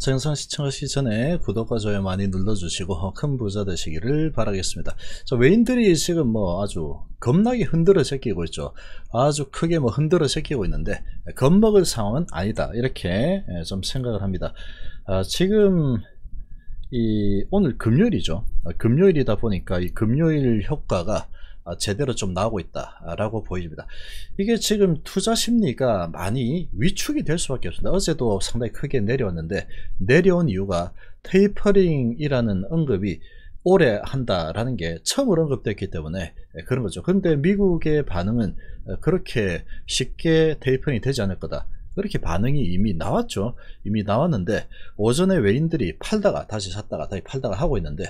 자, 영상 시청하시기 전에 구독과 좋아요 많이 눌러주시고 큰 부자 되시기를 바라겠습니다. 자, 외인들이 지금 뭐 아주 겁나게 흔들어 제끼고 있죠. 아주 크게 뭐 흔들어 제끼고 있는데 겁먹을 상황은 아니다. 이렇게 예, 좀 생각을 합니다. 아, 지금 이 오늘 금요일이죠. 아, 금요일이다 보니까 이 금요일 효과가 어, 제대로 좀 나오고 있다라고 아, 보입니다. 이게 지금 투자 심리가 많이 위축이 될 수밖에 없습니다. 어제도 상당히 크게 내려왔는데 내려온 이유가 테이퍼링이라는 언급이 오래 한다라는 게 처음으로 언급됐기 때문에 예, 그런 거죠. 근데 미국의 반응은 어, 그렇게 쉽게 테이퍼링이 되지 않을 거다. 그렇게 반응이 이미 나왔죠. 이미 나왔는데 오전에 외인들이 팔다가 다시 샀다가 다시 팔다가 하고 있는데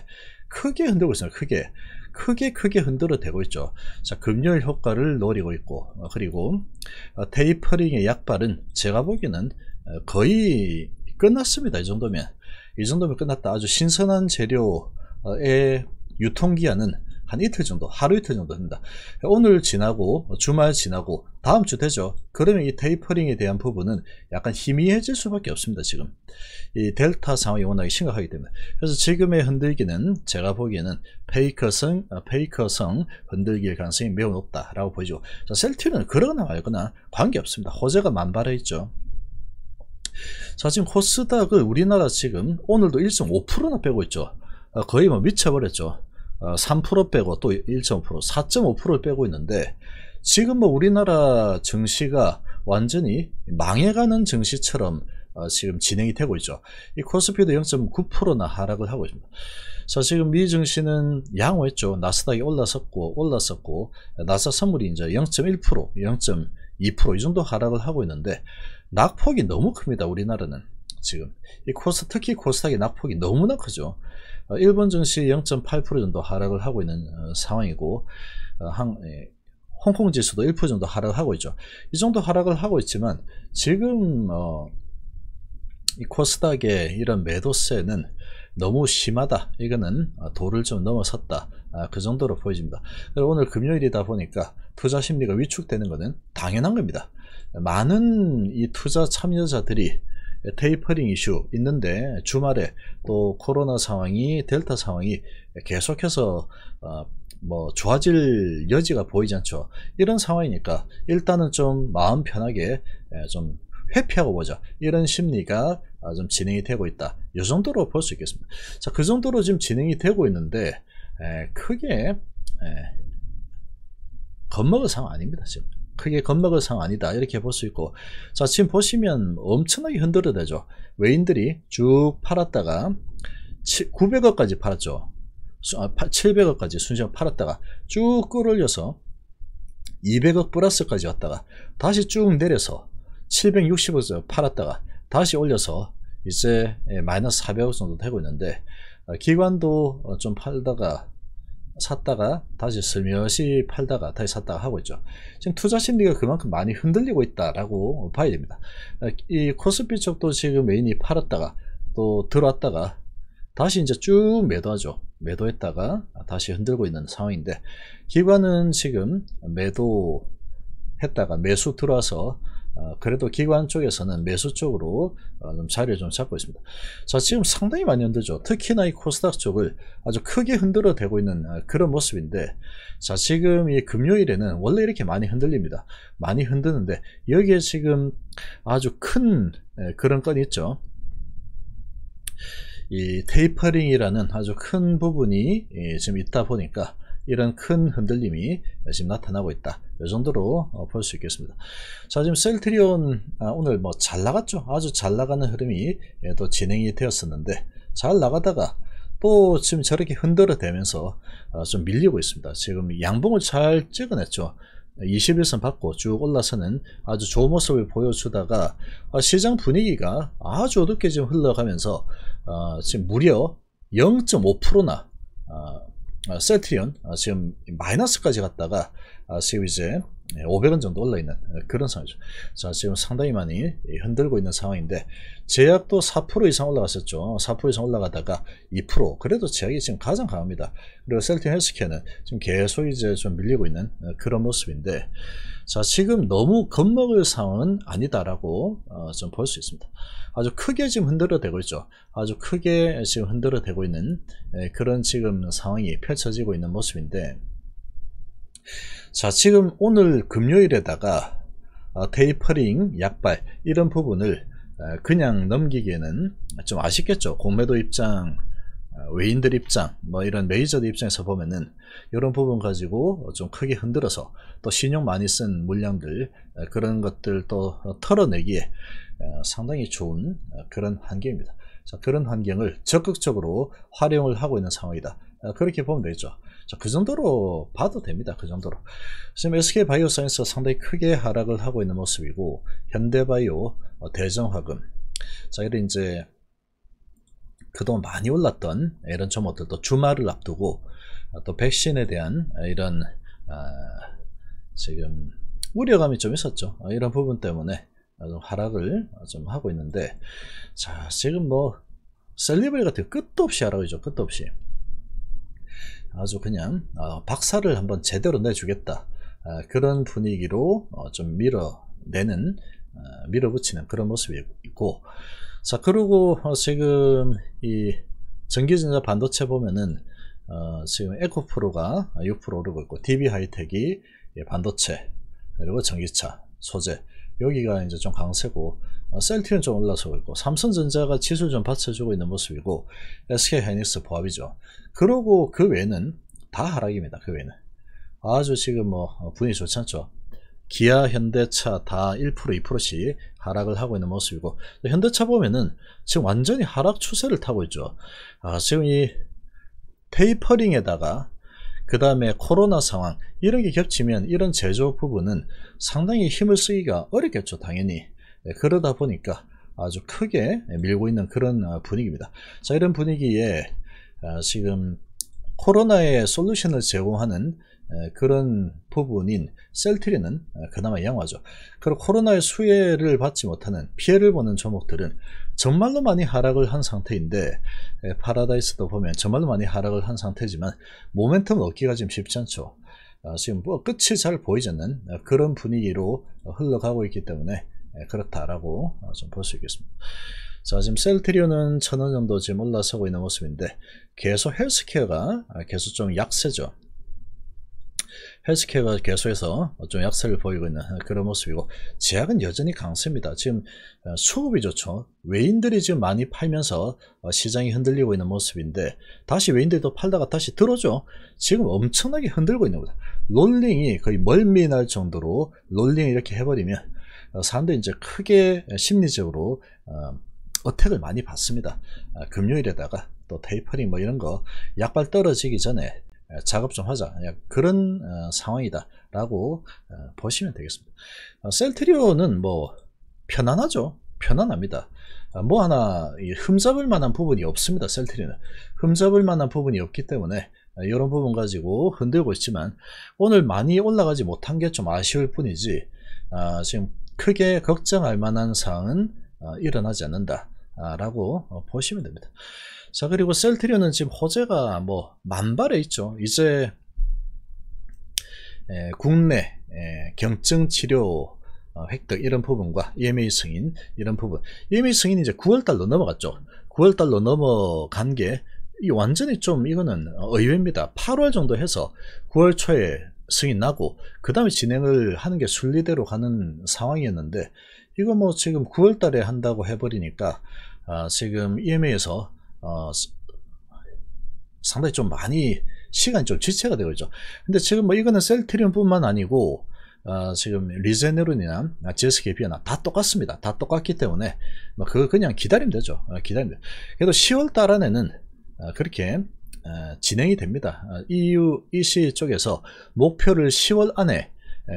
크게 흔들고 있어요. 크게 크게 크게 흔들어 대고 있죠. 자, 금요 효과를 노리고 있고 어, 그리고 어, 테이퍼링의 약발은 제가 보기에는 어, 거의 끝났습니다. 이 정도면 이 정도면 끝났다. 아주 신선한 재료의 유통기한은 한 이틀 정도, 하루 이틀 정도 됩니다. 오늘 지나고 주말 지나고 다음 주 되죠. 그러면 이 테이퍼링에 대한 부분은 약간 희미해질 수밖에 없습니다. 지금 이 델타 상황이 워낙 심각하기 때문에 그래서 지금의 흔들기는 제가 보기에는 페이커성, 어, 페이커성 흔들기일 가능성이 매우 높다라고 보이죠. 자, 셀티는 그러거나 말거나 관계 없습니다. 호재가 만발해 있죠. 자 지금 코스닥은 우리나라 지금 오늘도 1.5%나 빼고 있죠. 어, 거의 뭐 미쳐버렸죠. 3% 어, 빼고 또 1.5%, 4.5%를 빼고 있는데 지금 뭐 우리나라 증시가 완전히 망해가는 증시처럼 어, 지금 진행이 되고 있죠. 이 코스피도 0.9%나 하락을 하고 있습니다. 그 지금 미 증시는 양호했죠. 나스닥이 올라섰고 올라섰고 나스닥 선물이 이제 0.1%, 0.2%이 정도 하락을 하고 있는데 낙폭이 너무 큽니다. 우리나라는 지금 이 코스 특히 코스닥의 낙폭이 너무나 크죠. 어, 일본 증시 0.8% 정도 하락을 하고 있는 어, 상황이고 어, 예, 홍콩 지수도 1% 정도 하락하고 을 있죠. 이 정도 하락을 하고 있지만 지금 이 코스닥의 이런 매도세는 너무 심하다. 이거는 도를 좀 넘어섰다. 아, 그 정도로 보여집니다. 오늘 금요일이다 보니까 투자 심리가 위축되는 것은 당연한 겁니다. 많은 이 투자 참여자들이 테이퍼링 이슈 있는데 주말에 또 코로나 상황이 델타 상황이 계속해서 어, 뭐 좋아질 여지가 보이지 않죠. 이런 상황이니까 일단은 좀 마음 편하게 예, 좀 회피하고 보자. 이런 심리가 아, 좀 진행이 되고 있다. 이 정도로 볼 수 있겠습니다. 자, 그 정도로 지금 진행이 되고 있는데 예, 크게 예, 겁먹을 상황 아닙니다. 지금 크게 겁먹을 상황 아니다 이렇게 볼 수 있고 자 지금 보시면 엄청나게 흔들어대죠 외인들이 쭉 팔았다가 900억까지 팔았죠 700억까지 아, 순식간 팔았다가 쭉 끌어올려서 200억 플러스까지 왔다가 다시 쭉 내려서 760억에서 팔았다가 다시 올려서 이제 예, 마이너스 400억 정도 되고 있는데 어, 기관도 어, 좀 팔다가 샀다가 다시 스며시 팔다가 다시 샀다가 하고 있죠. 지금 투자 심리가 그만큼 많이 흔들리고 있다라고 봐야 됩니다. 이 코스피 쪽도 지금 메인이 팔았다가 또 들어왔다가 다시 이제 쭉 매도하죠. 매도했다가 다시 흔들고 있는 상황인데 기관은 지금 매도했다가 매수 들어와서 어, 그래도 기관 쪽에서는 매수 쪽으로 어, 좀 자리를 좀 잡고 있습니다. 자, 지금 상당히 많이 흔들죠. 특히나 이 코스닥 쪽을 아주 크게 흔들어 대고 있는 어, 그런 모습인데, 자, 지금 이 금요일에는 원래 이렇게 많이 흔들립니다. 많이 흔드는데, 여기에 지금 아주 큰 그런 건 있죠. 이 테이퍼링이라는 아주 큰 부분이 지금 있다 보니까 이런 큰 흔들림이 지금 나타나고 있다. 이 정도로 어, 볼수 있겠습니다. 자 지금 셀트리온 아, 오늘 뭐 잘 나갔죠. 아주 잘 나가는 흐름이 예, 또 진행이 되었었는데 잘 나가다가 또 지금 저렇게 흔들어 대면서 아, 좀 밀리고 있습니다. 지금 양봉을 잘 찍어냈죠. 21선 받고 쭉 올라서는 아주 좋은 모습을 보여주다가 어, 시장 분위기가 아주 어둡게 지금 흘러가면서 지금 무려 0.5%나 어, 세트리온 어, 지금 마이너스까지 갔다가 지금 어, 이 500원 예, 정도 올라있는 어, 그런 상황이죠. 자, 지금 상당히 많이 예, 흔들고 있는 상황인데, 제약도 4% 이상 올라갔었죠. 4% 이상 올라가다가 2%. 그래도 제약이 지금 가장 강합니다. 그리고 셀틴 헬스케는 지금 계속 이제 좀 밀리고 있는 어, 그런 모습인데, 자, 지금 너무 겁먹을 상황은 아니다라고 어, 좀볼 수 있습니다. 아주 크게 지금 흔들어대고 있죠. 아주 크게 지금 흔들어대고 있는 예, 그런 지금 상황이 펼쳐지고 있는 모습인데, 자 지금 오늘 금요일에다가 어, 테이퍼링, 약발 이런 부분을 어, 그냥 넘기기에는 좀 아쉽겠죠 공매도 입장 어, 외인들 입장 뭐 이런 메이저들 입장에서 보면은 이런 부분 가지고 좀 크게 흔들어서 또 신용 많이 쓴 물량들 그런 것들 또 털어내기에 상당히 좋은 그런 환경입니다. 자, 그런 환경을 적극적으로 활용을 하고 있는 상황이다. 어, 그렇게 보면 되죠. 자, 그 정도로 봐도 됩니다. 그 정도로. 지금 SK 바이오사이언스가 상당히 크게 하락을 하고 있는 모습이고, 현대바이오, 어, 대정화금. 자, 이런 이제, 그동안 많이 올랐던 이런 종목들도 주말을 앞두고, 어, 또 백신에 대한 이런, 아, 지금, 우려감이 좀 있었죠. 이런 부분 때문에 좀 하락을 좀 하고 있는데, 자, 지금 뭐, 셀리벨 같은 끝도 없이 하라고이죠 끝도 없이. 아주 그냥 어, 박사를 한번 제대로 내주겠다 아, 그런 분위기로 어, 좀 밀어내는 어, 밀어붙이는 그런 모습이 있고 자 그리고 지금 이 전기전자 반도체 보면은 어, 지금 에코프로가 6% 오르고 있고 DB 하이텍이 반도체 그리고 전기차 소재 여기가 이제 좀 강세고 어, 셀트리온 좀 올라서고 있고 삼성전자가 지수를 좀 받쳐주고 있는 모습이고 SK하이닉스 보합이죠. 그러고 그 외는 에다 하락입니다. 그 외는 에 아주 지금 뭐 어, 분위기 좋지 않죠. 기아, 현대차 다1% 2%씩 하락을 하고 있는 모습이고 현대차 보면은 지금 완전히 하락 추세를 타고 있죠. 아, 지금 이페이퍼링에다가그 다음에 코로나 상황 이런 게 겹치면 이런 제조업 부분은 상당히 힘을 쓰기가 어렵겠죠 당연히 네, 그러다 보니까 아주 크게 밀고 있는 그런 어, 분위기입니다. 자, 이런 분위기에 어, 지금 코로나의 솔루션을 제공하는 어, 그런 부분인 셀트리는 그나마 양호하죠. 그리고 코로나의 수혜를 받지 못하는 피해를 보는 종목들은 정말로 많이 하락을 한 상태인데 파라다이스도 보면 정말로 많이 하락을 한 상태지만 모멘텀을 얻기가 지금 쉽지 않죠. 지금 뭐 끝이 잘 보이지 않는 그런 분위기로 흘러가고 있기 때문에 네, 그렇다라고 어, 좀볼 수 있겠습니다. 자 지금 셀트리온은 천원 정도 지금 올라서고 있는 모습인데 계속 헬스케어가 아, 계속 좀 약세죠. 헬스케어가 계속해서 좀 약세를 보이고 있는 아, 그런 모습이고 제약은 여전히 강세입니다. 지금 어, 수급이 좋죠. 외인들이 지금 많이 팔면서 어, 시장이 흔들리고 있는 모습인데 다시 외인들이 또 팔다가 다시 들어죠. 지금 엄청나게 흔들고 있는 겁니다 롤링이 거의 멀미 날 정도로 롤링 이렇게 해버리면 어, 사람들이 제 크게 심리적으로 어, 어택을 많이 받습니다. 아, 금요일에다가 또 테이퍼링 뭐 이런 거 약발 떨어지기 전에 작업 좀 하자. 그런 어, 상황이다라고 보시면 되겠습니다. 셀트리온은 뭐 편안하죠. 편안합니다. 아, 뭐 하나 흠잡을 만한 부분이 없습니다. 셀트리온은 흠잡을 만한 부분이 없기 때문에 이런 아, 부분 가지고 흔들고 있지만 오늘 많이 올라가지 못한 게 좀 아쉬울 뿐이지 지금 크게 걱정할 만한 사항은 어, 일어나지 않는다. 아, 라고 어, 보시면 됩니다. 자 그리고 셀트리온은 지금 호재가 뭐 만발해 있죠. 이제 국내 경증 치료 어, 획득 이런 부분과 EMA 승인 이런 부분 EMA 승인이 이제 9월달로 넘어갔죠. 9월달로 넘어간 게이 완전히 좀 이거는 의외입니다. 8월 정도 해서 9월 초에 승이 나고 그 다음에 진행을 하는 게 순리대로 가는 상황이었는데 이거 뭐 지금 9월 달에 한다고 해버리니까 아, 어, 지금 EMA에서 어, 상당히 좀 많이 시간이 좀 지체가 되고 있죠. 근데 지금 뭐 이거는 셀트리온뿐만 아니고 어, 지금 리제네론이나 제스케피아나 다 똑같습니다. 다 똑같기 때문에 뭐 그거 그냥 기다리면 되죠. 어, 기다리면. 그래도 10월 달 안에는 어, 그렇게 어, 진행이 됩니다. 어, EU, EC 쪽에서 목표를 10월 안에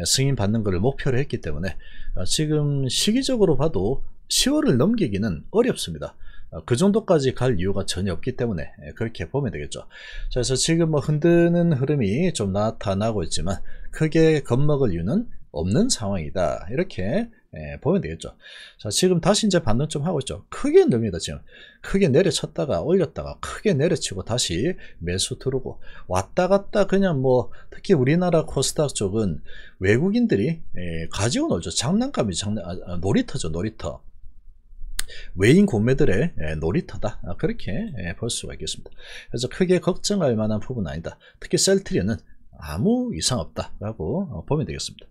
승인받는 것을 목표로 했기 때문에 어, 지금 시기적으로 봐도 10월을 넘기기는 어렵습니다. 그 정도까지 갈 이유가 전혀 없기 때문에 그렇게 보면 되겠죠. 그래서 지금 뭐 흔드는 흐름이 좀 나타나고 있지만 크게 겁먹을 이유는 없는 상황이다. 이렇게 예, 보면 되겠죠. 자, 지금 다시 이제 반등점 하고 있죠. 크게 늡니다 지금. 크게 내려쳤다가 올렸다가 크게 내려치고 다시 매수 들어오고 왔다 갔다 그냥 뭐 특히 우리나라 코스닥 쪽은 외국인들이 예, 가지고 놀죠. 장난감이 장난, 아, 아 놀이터죠, 놀이터. 외인 공매들의 예, 놀이터다 아, 그렇게 예, 볼 수가 있겠습니다 그래서 크게 걱정할 만한 부분 은 아니다 특히 셀트리는 아무 이상 없다라고 어, 보면 되겠습니다